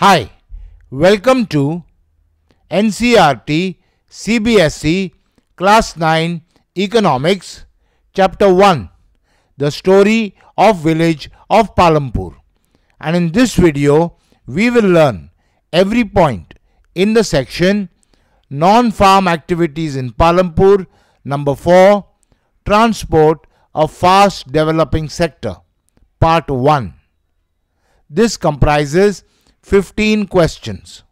Hi, welcome to NCRT CBSE Class 9 Economics Chapter 1 The Story of Village of Palampur and in this video we will learn every point in the section Non-Farm Activities in Palampur Number 4 Transport a Fast Developing Sector Part 1 This comprises 15 questions.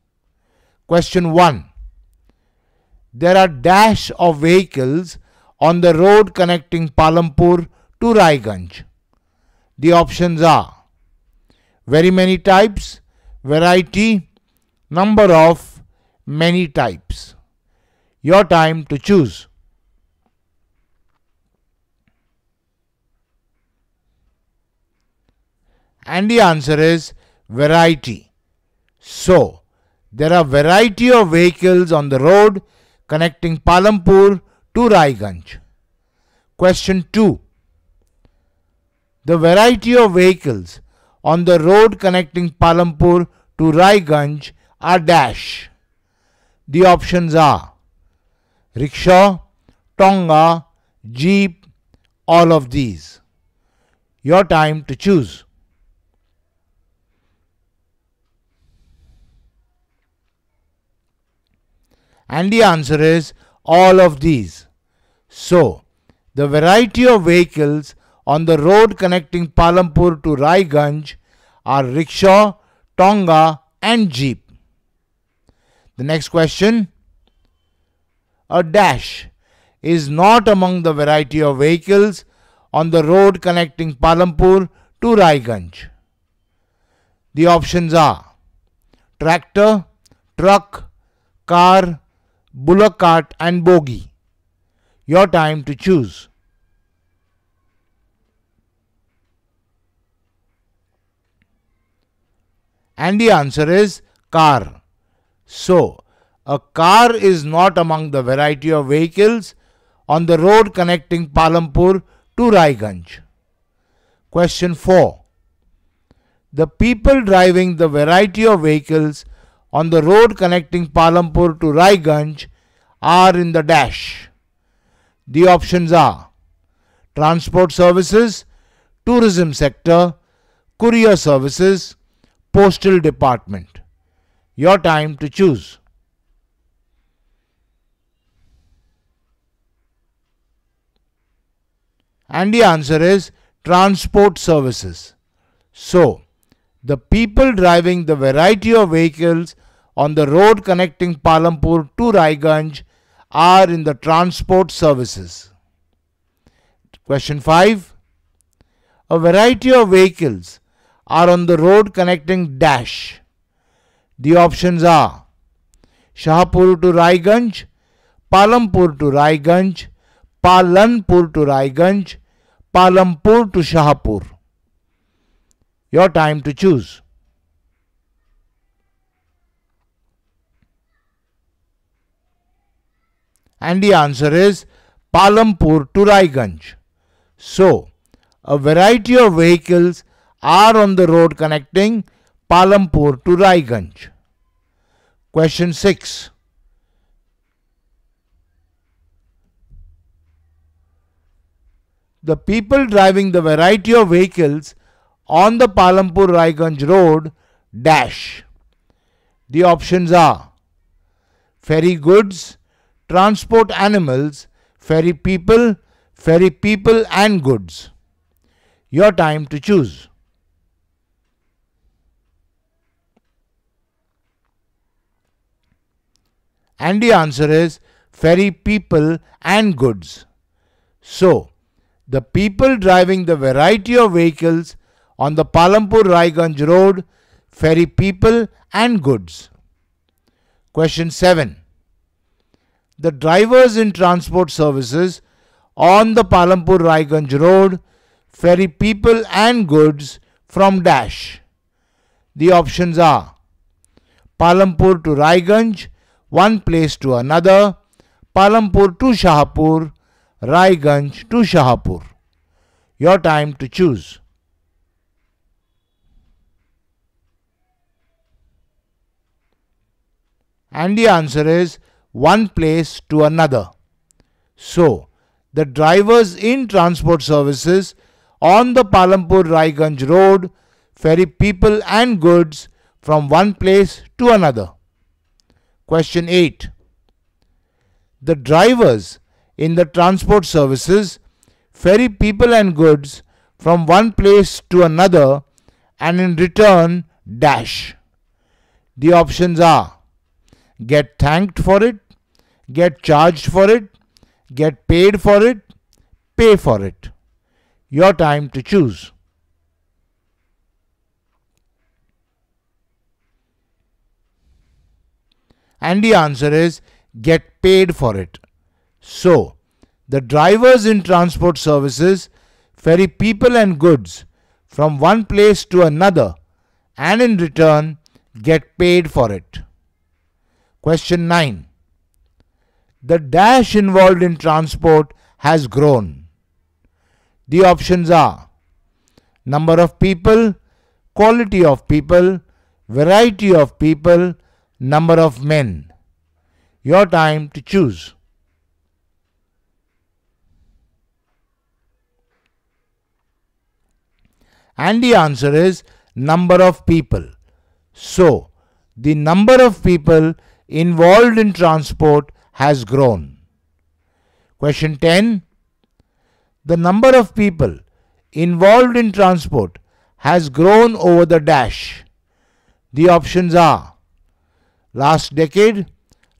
Question 1. There are dash of vehicles on the road connecting Palampur to Raiganj. The options are very many types, variety, number of, many types. Your time to choose. And the answer is variety. So, there are variety of vehicles on the road connecting Palampur to Raiganj. Question 2. The variety of vehicles on the road connecting Palampur to Raiganj are dash. The options are rickshaw, tonga, jeep, all of these. Your time to choose. And the answer is all of these. So, the variety of vehicles on the road connecting Palampur to Raiganj are rickshaw, tonga and jeep. The next question. A dash is not among the variety of vehicles on the road connecting Palampur to Raiganj. The options are tractor, truck, car, bullock cart and bogie. Your time to choose. And the answer is car. So, a car is not among the variety of vehicles on the road connecting Palampur to Raiganj. Question 4. The people driving the variety of vehicles on the road connecting Palampur to Raiganj are in the dash. The options are transport services, tourism sector, courier services, postal department. Your time to choose. And the answer is transport services. So, the people driving the variety of vehicles on the road connecting Palampur to Raiganj are in the transport services. Question 5. A variety of vehicles are on the road connecting Dash. The options are Shahpur to Raiganj, Palampur to Raiganj, Palanpur to Raiganj, Palampur to Shahpur. Your time to choose. and the answer is Palampur to Raiganj. So, a variety of vehicles are on the road connecting Palampur to Raiganj. Question 6. The people driving the variety of vehicles on the Palampur Raiganj road dash. The options are ferry goods, transport animals, ferry people, ferry people and goods. Your time to choose. And the answer is ferry people and goods. So, the people driving the variety of vehicles on the Palampur Raiganj road ferry people and goods. Question 7 the drivers in transport services on the Palampur Raiganj Road ferry people and goods from Dash. The options are Palampur to Raiganj, one place to another, Palampur to Shahapur, Raiganj to Shahapur. Your time to choose. And the answer is one place to another. So, the drivers in transport services on the Palampur Raiganj road ferry people and goods from one place to another. Question 8. The drivers in the transport services ferry people and goods from one place to another and in return dash. The options are get thanked for it, get charged for it, get paid for it, pay for it. Your time to choose. And the answer is get paid for it. So, the drivers in transport services ferry people and goods from one place to another and in return get paid for it. Question 9 the dash involved in transport has grown. The options are number of people, quality of people, variety of people, number of men. Your time to choose. And the answer is number of people. So, the number of people involved in transport has grown. Question 10 The number of people involved in transport has grown over the dash. The options are last decade,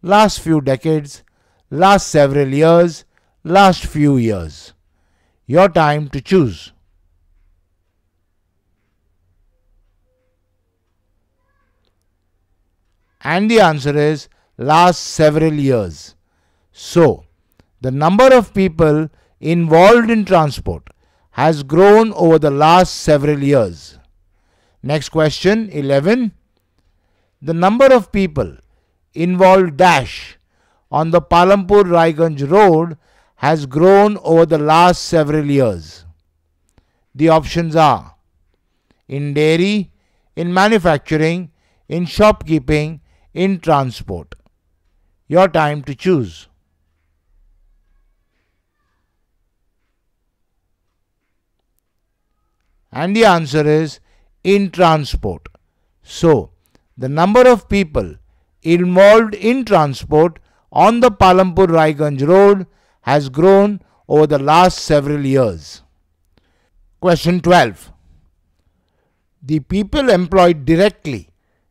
last few decades, last several years, last few years. Your time to choose. And the answer is last several years. So, the number of people involved in transport has grown over the last several years. Next question 11. The number of people involved dash on the Palampur Raiganj road has grown over the last several years. The options are in dairy, in manufacturing, in shopkeeping, in transport your time to choose. And the answer is in transport. So, the number of people involved in transport on the Palampur Raiganj road has grown over the last several years. Question 12. The people employed directly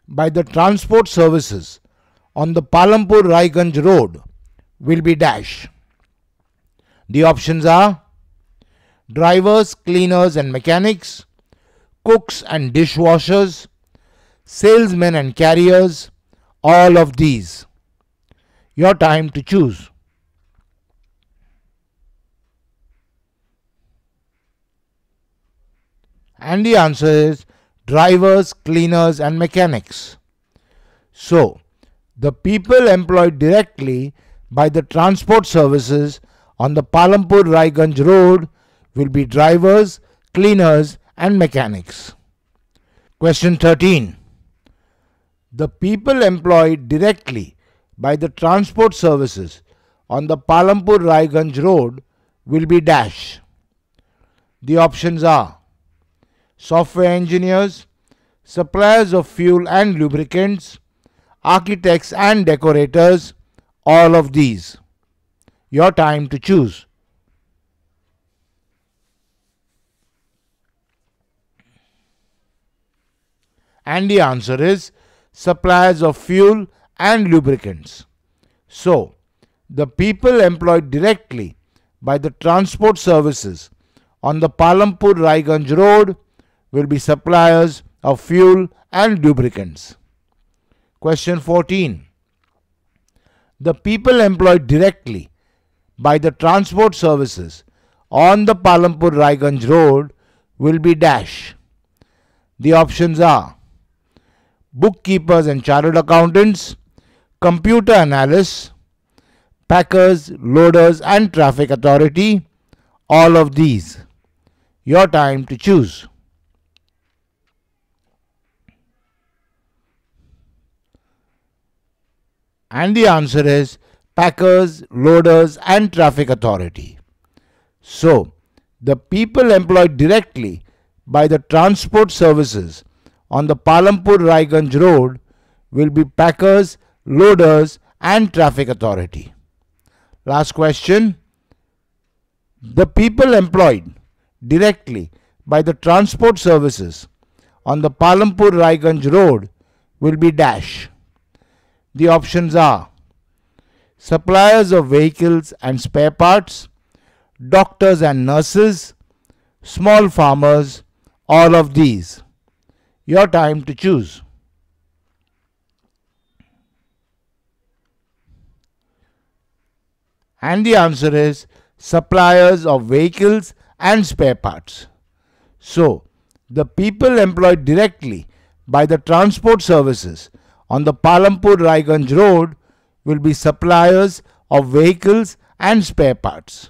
by the transport services on the Palampur Raiganj road will be dash. The options are drivers, cleaners and mechanics, cooks and dishwashers, salesmen and carriers, all of these. Your time to choose. And the answer is drivers, cleaners and mechanics. So, the people employed directly by the transport services on the Palampur Raiganj road will be drivers, cleaners, and mechanics. Question 13. The people employed directly by the transport services on the Palampur Raiganj road will be dash. The options are software engineers, suppliers of fuel and lubricants, architects and decorators, all of these. Your time to choose. And the answer is suppliers of fuel and lubricants. So, the people employed directly by the transport services on the Palampur Raiganj road will be suppliers of fuel and lubricants. Question 14. The people employed directly by the transport services on the Palampur Raiganj road will be dash. The options are bookkeepers and chartered accountants, computer analysts, packers, loaders and traffic authority, all of these. Your time to choose. And the answer is packers, loaders, and traffic authority. So, the people employed directly by the transport services on the Palampur Raiganj road will be packers, loaders, and traffic authority. Last question. The people employed directly by the transport services on the Palampur Raiganj road will be dash the options are suppliers of vehicles and spare parts, doctors and nurses, small farmers, all of these. Your time to choose. And the answer is suppliers of vehicles and spare parts. So, the people employed directly by the transport services on the Palampur Raiganj Road will be suppliers of vehicles and spare parts.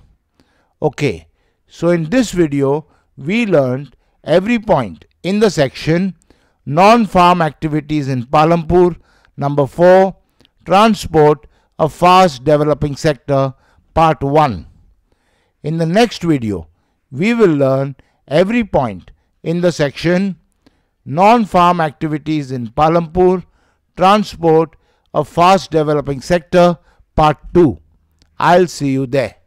Okay, so in this video we learned every point in the section non-farm activities in Palampur, number 4, transport, a fast developing sector, part 1. In the next video, we will learn every point in the section non-farm activities in Palampur, Transport, a fast developing sector, part 2. I'll see you there.